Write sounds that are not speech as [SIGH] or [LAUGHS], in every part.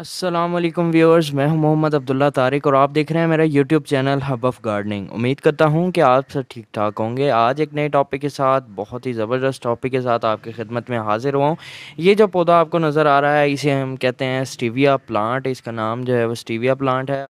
Aslam viewers मैं हूं मोहम्मद अब्दुल्ला तारिक और आप देख रहे हैं मेरा YouTube channel hub of gardening उम्मीद करता हूं कि आप सब ठीक ठाक होंगे आज एक नए टॉपिक के साथ बहुत ही ज़बरदस्त टॉपिक के साथ आपकी खिदमत में हाज़िर हुआ हूं ये जो पौधा आपको नज़र आ रहा है इसे हम कहते हैं स्टीविया प्लांट इसका नाम जो है वो स्टीविया प्लांट है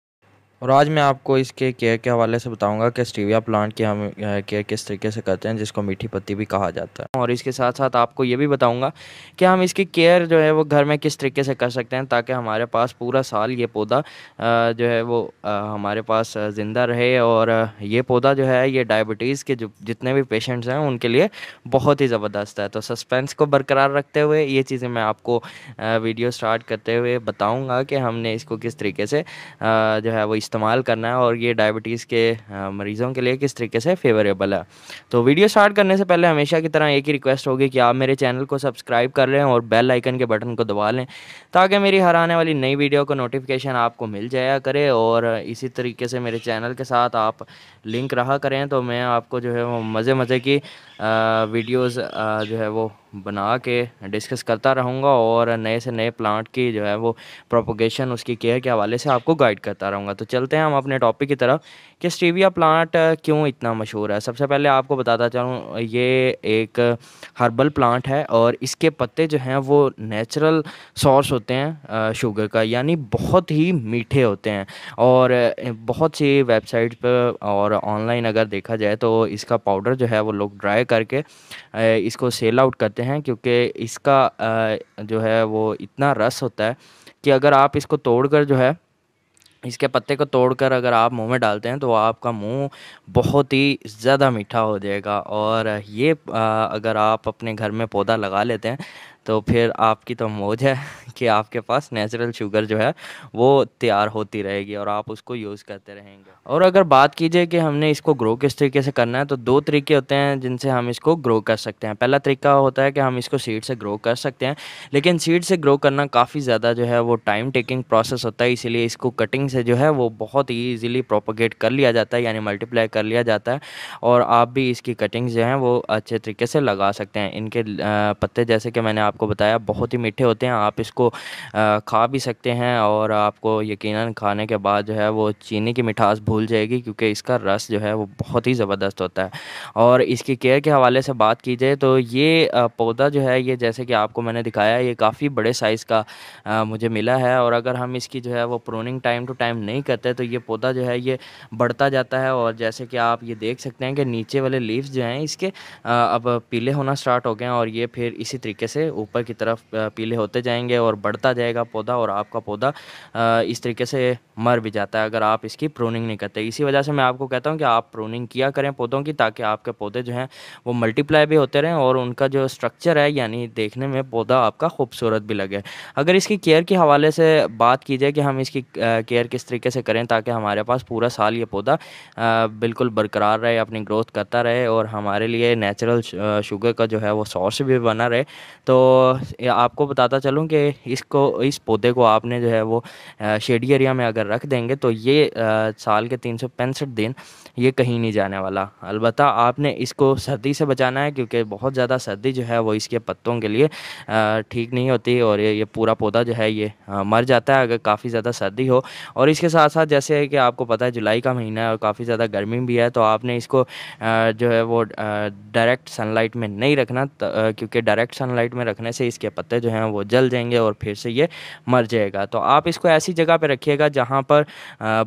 और आज मैं आपको इसके केयर के हवाले से बताऊंगा कि स्टीविया प्लांट की हम केयर किस तरीके से करते हैं जिसको मीठी पत्ती भी कहा जाता है और इसके साथ साथ आपको ये भी बताऊंगा कि हम इसकी केयर जो है वो घर में किस तरीके से कर सकते हैं ताकि हमारे पास पूरा साल ये पौधा जो है वो हमारे पास ज़िंदा रहे और ये पौधा जो है ये डायबिटीज़ के जो जितने भी पेशेंट्स हैं उनके लिए बहुत ही ज़बरदस्त है तो सस्पेंस को बरकरार रखते हुए ये चीज़ें मैं आपको वीडियो स्टार्ट करते हुए बताऊँगा कि हमने इसको किस तरीके से जो है वो इस्तेमाल करना है और ये डायबिटीज़ के मरीज़ों के लिए किस तरीके से फेवरेबल है तो वीडियो स्टार्ट करने से पहले हमेशा की तरह एक ही रिक्वेस्ट होगी कि आप मेरे चैनल को सब्सक्राइब कर लें और बेल आइकन के बटन को दबा लें ताकि मेरी हर आने वाली नई वीडियो का नोटिफिकेशन आपको मिल जाया करे और इसी तरीके से मेरे चैनल के साथ आप लिंक रहा करें तो मैं आपको जो है वो मज़े मज़े की वीडियोज़ जो है वो बना के डिस्कस करता रहूँगा और नए से नए प्लांट की जो है वो प्रोपोगेशन उसकी केयर के हवाले से आपको गाइड करता रहूँगा तो चलते हैं हम अपने टॉपिक की तरफ कि स्टीविया प्लांट क्यों इतना मशहूर है सबसे पहले आपको बताता चलूँ ये एक हर्बल प्लांट है और इसके पत्ते जो हैं वो नेचुरल सोर्स होते हैं शुगर का यानी बहुत ही मीठे होते हैं और बहुत सी वेबसाइट पर और ऑनलाइन अगर देखा जाए तो इसका पाउडर जो है वो लोग ड्राई करके इसको सेल आउट कर करते हैं क्योंकि इसका जो है वो इतना रस होता है कि अगर आप इसको तोड़कर जो है इसके पत्ते को तोड़कर अगर आप मुंह में डालते हैं तो आपका मुंह बहुत ही ज़्यादा मीठा हो जाएगा और ये अगर आप अपने घर में पौधा लगा लेते हैं तो फिर आपकी तो मौज है [LAUGHS] कि आपके पास नेचुरल शुगर जो है वो तैयार होती रहेगी और आप उसको यूज़ करते रहेंगे और अगर बात कीजिए कि हमने इसको ग्रो किस तरीके से करना है तो दो तरीके होते हैं जिनसे हम इसको ग्रो कर सकते हैं पहला तरीका होता है कि हम इसको सीड से ग्रो कर सकते हैं लेकिन सीड से ग्रो करना काफ़ी ज़्यादा जो है वो टाइम टेकिंग प्रोसेस होता है इसीलिए इसको कटिंग से जो है वो बहुत ही ईजिली प्रोपोगेट कर लिया जाता है यानी मल्टीप्लाई कर लिया जाता है और आप भी इसकी कटिंग जो है वो अच्छे तरीके से लगा सकते हैं इनके पत्ते जैसे कि मैंने आप आपको बताया बहुत ही मीठे होते हैं आप इसको खा भी सकते हैं और आपको यकीनन खाने के बाद जो है वो चीनी की मिठास भूल जाएगी क्योंकि इसका रस जो है वो बहुत ही ज़बरदस्त होता है और इसकी केयर के हवाले से बात की जाए तो ये पौधा जो है ये जैसे कि आपको मैंने दिखाया ये काफ़ी बड़े साइज़ का मुझे मिला है और अगर हम इसकी जो है वो प्रोनिंग टाइम टू टाइम नहीं करते तो ये पौधा जो है ये बढ़ता जाता है और जैसे कि आप ये देख सकते हैं कि नीचे वाले लीव्स जो हैं इसके अब पीले होना स्टार्ट हो गए हैं और ये फिर इसी तरीके से ऊपर की तरफ पीले होते जाएंगे और बढ़ता जाएगा पौधा और आपका पौधा इस तरीके से मर भी जाता है अगर आप इसकी प्रोनिंग नहीं करते इसी वजह से मैं आपको कहता हूँ कि आप प्रोनिंग किया करें पौधों की ताकि आपके पौधे जो हैं वो मल्टीप्लाई भी होते रहें और उनका जो स्ट्रक्चर है यानी देखने में पौधा आपका खूबसूरत भी लगे अगर इसकी केयर के हवाले से बात की जाए कि हम इसकी केयर किस तरीके से करें ताकि हमारे पास पूरा साल ये पौधा बिल्कुल बरकरार रहे अपनी ग्रोथ करता रहे और हमारे लिए नेचुरल शुगर का जो है वो सोर्स भी बना रहे तो आपको बताता चलूँ कि इसको इस पौधे को आपने जो है वो शेडी एरिया में अगर रख देंगे तो ये साल के तीन दिन ये कहीं नहीं जाने वाला अलबत् आपने इसको सर्दी से बचाना है क्योंकि बहुत ज़्यादा सर्दी जो है वो इसके पत्तों के लिए ठीक नहीं होती और ये पूरा पौधा जो है ये मर जाता है अगर काफ़ी ज़्यादा सर्दी हो और इसके साथ साथ जैसे है कि आपको पता है जुलाई का महीना है और काफ़ी ज़्यादा गर्मी भी है तो आपने इसको जो है वो डायरेक्ट सनलाइट में नहीं रखना क्योंकि डायरेक्ट सनलाइट में रखने से इसके पत्ते जो हैं वो जल जाएंगे और फिर से ये मर जाएगा तो आप इसको ऐसी जगह पर रखिएगा जहाँ पर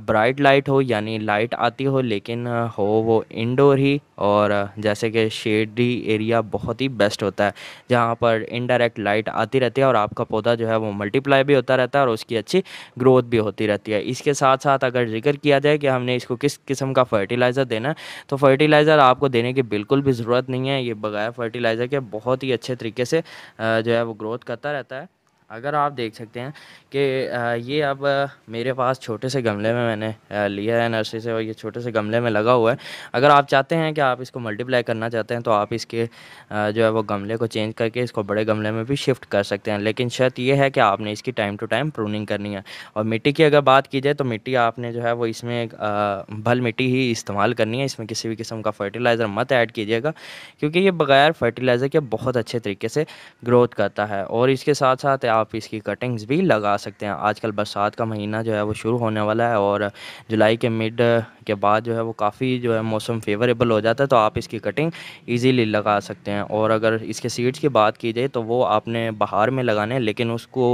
ब्राइट लाइट हो यानी लाइट आती हो लेकिन लेकिन uh, हो वो इंडोर ही और uh, जैसे कि शेडी एरिया बहुत ही बेस्ट होता है जहाँ पर इनडायरेक्ट लाइट आती रहती है और आपका पौधा जो है वो मल्टीप्लाई भी होता रहता है और उसकी अच्छी ग्रोथ भी होती रहती है इसके साथ साथ अगर जिक्र किया जाए कि हमने इसको किस किस्म का फर्टिलाइज़र देना तो फर्टिलाइज़र आपको देने की बिल्कुल भी ज़रूरत नहीं है ये बगैर फर्टिलाइज़र के बहुत ही अच्छे तरीके से uh, जो है वो ग्रोथ करता रहता है अगर आप देख सकते हैं कि ये अब मेरे पास छोटे से गमले में मैंने लिया है नर्सरी से और ये छोटे से गमले में लगा हुआ है अगर आप चाहते हैं कि आप इसको मल्टीप्लाई करना चाहते हैं तो आप इसके जो है वो गमले को चेंज करके इसको बड़े गमले में भी शिफ्ट कर सकते हैं लेकिन शर्त यह है कि आपने इसकी टाइम टू टाइम प्रूनिंग करनी है और मिट्टी की अगर बात की जाए तो मिट्टी आपने जो है वो इसमें भल मिट्टी ही इस्तेमाल करनी है इसमें किसी भी किस्म का फर्टिलाइज़र मत ऐड कीजिएगा क्योंकि ये बगैर फर्टिलाइज़र के बहुत अच्छे तरीके से ग्रोथ करता है और इसके साथ साथ आप इसकी कटिंग्स भी लगा सकते हैं आजकल बरसात का महीना जो है वो शुरू होने वाला है और जुलाई के मिड के बाद जो है वो काफ़ी जो है मौसम फेवरेबल हो जाता है तो आप इसकी कटिंग ईजीली लगा सकते हैं और अगर इसके सीड्स की बात की जाए तो वो आपने बाहर में लगाने हैं लेकिन उसको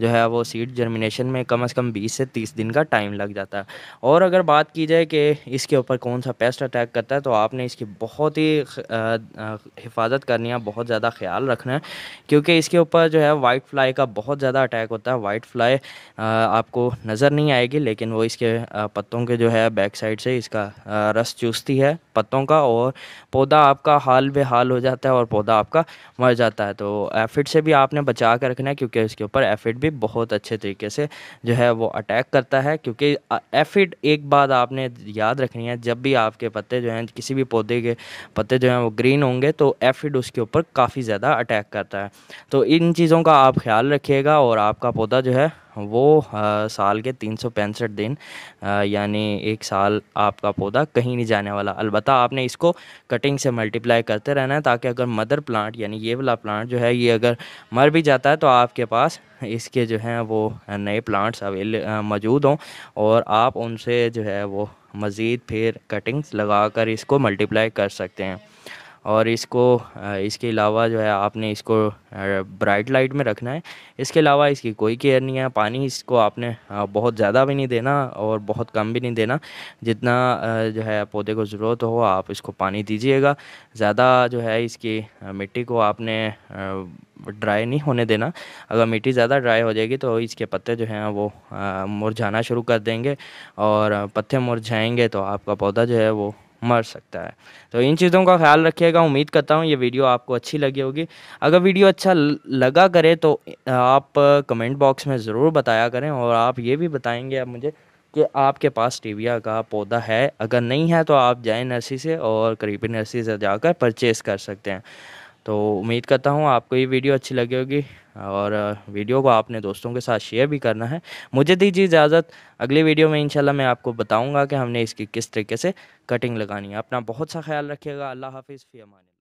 जो है वो सीड जर्मिनेशन में कम अज़ कम बीस से तीस दिन का टाइम लग जाता है और अगर बात की जाए कि इसके ऊपर कौन सा पेस्ट अटैक करता है तो आपने इसकी बहुत ही हिफाजत करनी है बहुत ज़्यादा ख्याल रखना है क्योंकि इसके ऊपर जो है वाइट फ्लाई का बहुत ज़्यादा अटैक होता है वाइट फ्लाई आपको नज़र नहीं आएगी लेकिन वो इसके पत्तों के जो है बैक साइड से इसका रस चूसती है पत्तों का और पौधा आपका हाल बेहाल हो जाता है और पौधा आपका मर जाता है तो एफिड से भी आपने बचा कर रखना है क्योंकि इसके ऊपर एफिड भी बहुत अच्छे तरीके से जो है वो अटैक करता है क्योंकि एफिड एक बात आपने याद रखनी है जब भी आपके पत्ते जो हैं किसी भी पौधे के पत्ते जो हैं वो ग्रीन होंगे तो एफिड उसके ऊपर काफ़ी ज़्यादा अटैक करता है तो इन चीज़ों का आप ख्याल रखिएगा और आपका पौधा जो है वो आ, साल के तीन सौ पैंसठ दिन यानी एक साल आपका पौधा कहीं नहीं जाने वाला अलबत् आपने इसको कटिंग से मल्टीप्लाई करते रहना है ताकि अगर मदर प्लांट यानी ये वाला प्लांट जो है ये अगर मर भी जाता है तो आपके पास इसके जो हैं वो नए प्लांट्स अवेल मौजूद हों और आप उनसे जो है वो मज़ीद फिर कटिंग्स लगा कर इसको मल्टीप्लाई कर सकते हैं और इसको इसके अलावा जो है आपने इसको ब्राइट लाइट में रखना है इसके अलावा इसकी कोई केयर नहीं है पानी इसको आपने बहुत ज़्यादा भी नहीं देना और बहुत कम भी नहीं देना जितना जो है पौधे को ज़रूरत हो आप इसको पानी दीजिएगा ज़्यादा जो है इसकी मिट्टी को आपने ड्राई नहीं होने देना अगर मिट्टी ज़्यादा ड्राई हो जाएगी तो इसके पत्ते जो हैं वो मुरझाना शुरू कर देंगे और पत्ते मुरझाएंगे तो आपका पौधा जो है वो मर सकता है तो इन चीज़ों का ख्याल रखिएगा उम्मीद करता हूँ ये वीडियो आपको अच्छी लगी होगी अगर वीडियो अच्छा लगा करे तो आप कमेंट बॉक्स में ज़रूर बताया करें और आप ये भी बताएंगे आप मुझे कि आपके पास टीविया का पौधा है अगर नहीं है तो आप जाए नर्सरी से और करीबी नर्सरी से जाकर परचेज़ कर सकते हैं तो उम्मीद करता हूँ आपको ये वीडियो अच्छी लगी होगी और वीडियो को आपने दोस्तों के साथ शेयर भी करना है मुझे दीजिए इजाज़त अगली वीडियो में इंशाल्लाह मैं आपको बताऊंगा कि हमने इसकी किस तरीके से कटिंग लगानी है अपना बहुत सा ख्याल रखिएगा अल्लाह हाफिज़ फ़ी अमान